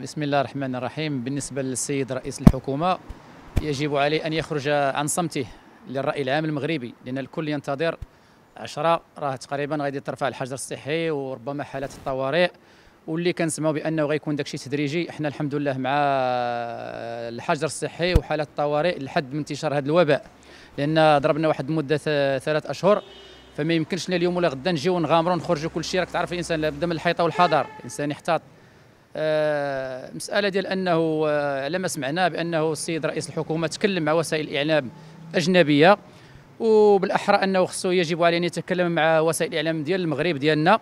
بسم الله الرحمن الرحيم بالنسبة للسيد رئيس الحكومة يجب عليه أن يخرج عن صمته للرأي العام المغربي لأن الكل ينتظر عشرة راه تقريبا غادي ترفع الحجر الصحي وربما حالات الطوارئ واللي كنسمعوا بانه غيكون داكشي تدريجي احنا الحمد لله مع الحجر الصحي وحالات الطوارئ لحد من انتشار هذا الوباء لان ضربنا واحد المده ثلاث اشهر فما يمكنش لنا اليوم ولا غدا نجيو نغامروا نخرجوا كل شيء راك تعرف الانسان لابد من الحيطه والحذر الانسان يحتاط آه، مساله ديال انه آه، على ما سمعنا بانه السيد رئيس الحكومه تكلم مع وسائل الاعلام اجنبيه وبالاحرى انه خصو يجب عليه ان يتكلم مع وسائل الاعلام ديال المغرب ديالنا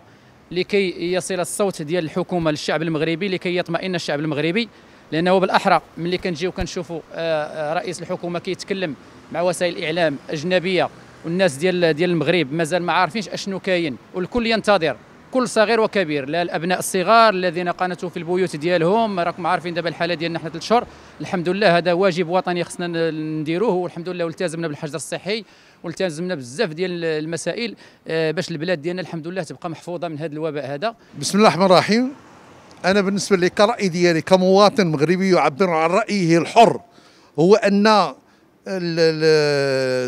لكي يصل الصوت ديال الحكومه للشعب المغربي لكي يطمئن الشعب المغربي لانه بالاحرى ملي كنجيو كنشوفوا آه، رئيس الحكومه كيتكلم مع وسائل الاعلام اجنبيه والناس ديال ديال المغرب مازال ما عارفينش اشنو كاين والكل ينتظر كل صغير وكبير لا الابناء الصغار الذين قانتوا في البيوت ديالهم راكم عارفين دابا الحاله ديالنا حنا ثلاث شهور الحمد لله هذا واجب وطني خصنا نديروه والحمد لله والتزمنا بالحجر الصحي والتزمنا بزاف ديال المسائل آه، باش البلاد ديالنا الحمد لله تبقى محفوظه من هذا الوباء هذا بسم الله الرحمن الرحيم انا بالنسبه لي كراي ديالي كمواطن مغربي يعبر عن رايه الحر هو ان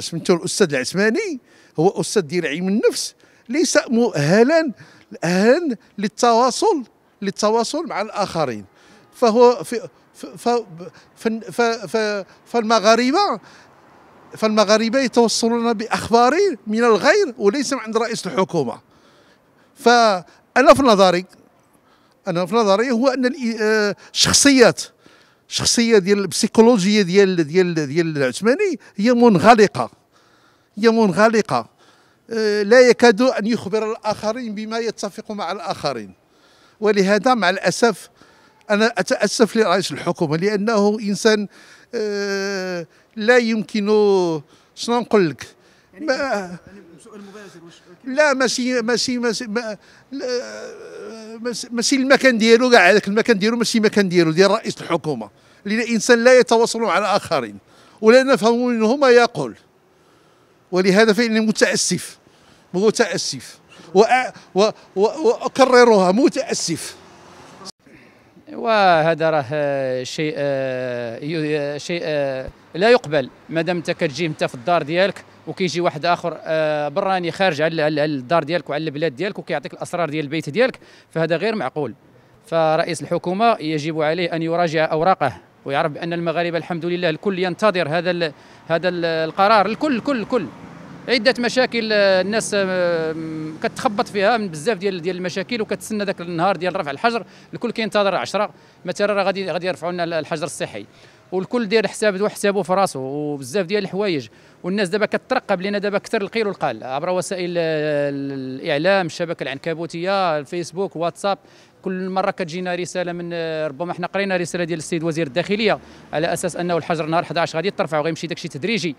سميتو الاستاذ العثماني هو استاذ ديال علم النفس ليس مؤهلا الان للتواصل للتواصل مع الاخرين فهو في ف ف ف فالمغاربه فالمغاربه يتوصلون باخبار من الغير وليس من عند رئيس الحكومه فانا في نظري انا في نظري هو ان الشخصيات آه، الشخصيه ديال البسيكولوجيه ديال ديال ديال العثماني هي منغلقه هي منغلقه أه، لا يكاد ان يخبر الاخرين بما يتفق مع الاخرين ولهذا مع الاسف انا اتاسف لرئيس الحكومه لانه انسان أه، لا يمكن شنو نقول لك ما لا ماشي ماشي ماشي ماشي المكان ديالو كاع هذاك المكان ديالو ماشي المكان ديالو ديال رئيس الحكومه لإنسان لا يتواصل مع الآخرين ولا نفهم منه ما يقول ولهذا فإني متأسف متأسف وأكررها متأسف وهذا راه شيء شيء لا يقبل دام انت كتجي انت في الدار ديالك وكيجي واحد اخر آه، براني خارج على الدار ديالك وعلى البلاد ديالك وكيعطيك الاسرار ديال البيت ديالك فهذا غير معقول فرئيس الحكومه يجب عليه ان يراجع اوراقه ويعرف بان المغاربه الحمد لله الكل ينتظر هذا الـ هذا الـ القرار الكل الكل الكل عده مشاكل آه، الناس آه، كتخبط فيها من بزاف ديال ديال المشاكل وكتسنى ذاك النهار ديال رفع الحجر الكل كينتظر 10 مثلا راه غادي غادي يرفعوا لنا الحجر الصحي والكل داير حساب وحسابه في راسه وبزاف ديال الحوايج والناس دابا كترقب لنا دابا اكثر القيل والقال عبر وسائل آه، الاعلام الشبكه العنكبوتيه الفيسبوك واتساب كل مره كتجينا رساله من آه، ربما حنا قرينا رساله ديال السيد وزير الداخليه على اساس انه الحجر نهار 11 غادي يترفع وغيمشي داكشي تدريجي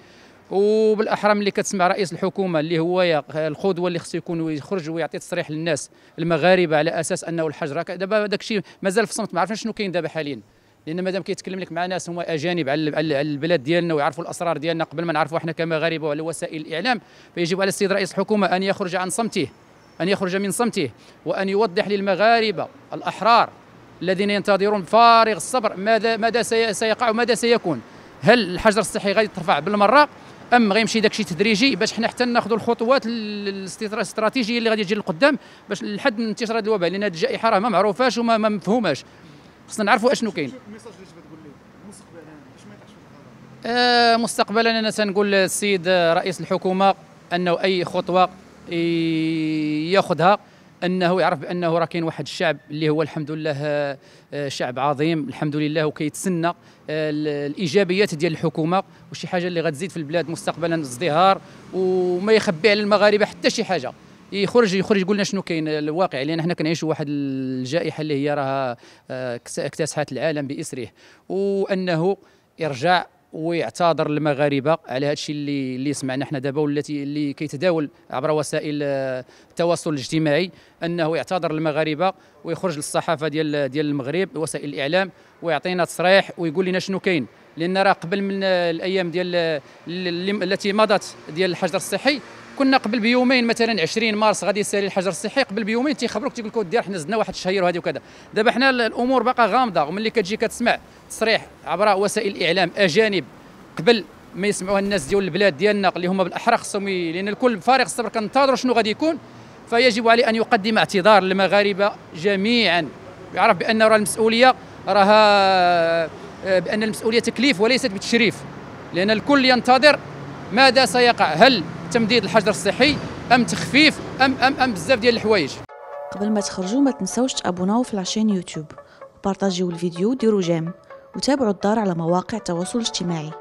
وبالاحرى ملي كتسمع رئيس الحكومه اللي هو آه، القدوه اللي خصو يكون ويخرج ويعطي تصريح للناس المغاربه على اساس انه الحجر دابا داكشي مازال في صمت ما عرفناش شنو كاين دابا حاليا لان مادام كيتكلم لك مع ناس هما اجانب على البلاد ديالنا ويعرفوا الاسرار ديالنا قبل ما نعرفوا احنا كمغاربه وعلى وسائل الاعلام فيجب على السيد رئيس الحكومه ان يخرج عن صمته أن يخرج من صمته وأن يوضح للمغاربة الأحرار الذين ينتظرون فارغ الصبر ماذا ماذا سيقع وماذا سيكون هل الحجر الصحي غادي يترفع بالمره ام غيمشي داكشي تدريجي باش حنا حتى ناخذوا الخطوات الاستراتيجيه اللي غادي تجي للقدام باش لحد من انتشار هذا الوباء لان هذه الجائحه راه ما معروفاش وما ما مفهوماش خصنا نعرفوا اشنو كاين آه، مستقبلا انا سنقول السيد رئيس الحكومه انه اي خطوه ياخذها انه يعرف بانه راه كاين واحد الشعب اللي هو الحمد لله آه، آه، شعب عظيم الحمد لله وكيتسنى آه، الايجابيات ديال الحكومه وشي حاجه اللي غتزيد في البلاد مستقبلا الازدهار وما يخبي على المغاربه حتى شي حاجه يخرج يخرج يقول لنا شنو كاين الواقع لان حنا كنعيشوا واحد الجائحه اللي هي راها اكتسحت العالم باسره وانه يرجع ويعتذر للمغاربه على هذا الشيء اللي اللي سمعنا حنا دابا والتي اللي كيتداول عبر وسائل آه، التواصل الاجتماعي انه يعتذر للمغاربه ويخرج للصحافه ديال ديال المغرب وسائل الاعلام ويعطينا تصريح ويقول لنا شنو كاين لان راه قبل من آه، الايام ديال آه، التي مضت ديال الحجر الصحي كنا قبل بيومين مثلا 20 مارس غادي يسالي الحجر الصحي قبل بيومين تيخبروك تيقول لك دير حنا زدنا واحد الشهير وهذه وكذا دابا حنا الامور باقا غامضه وملي كتجي كتسمع تصريح عبر وسائل الاعلام اجانب قبل ما يسمعوها الناس ديال البلاد ديالنا اللي هما بالاحرى خصهم لان الكل بفارغ الصبر كنتظروا شنو غادي يكون فيجب عليه ان يقدم اعتذار للمغاربه جميعا يعرف بان راه المسؤوليه راها آه، بان المسؤوليه تكليف وليست بتشريف لان الكل ينتظر ماذا سيقع هل تمديد الحجر الصحي ام تخفيف ام ام ام بزاف ديال الحوايج قبل ما تخرجوا ما تنساوش تابوناو في لاشين يوتيوب وبارطاجيو الفيديو وديروا جيم وتابعوا الدار على مواقع التواصل الاجتماعي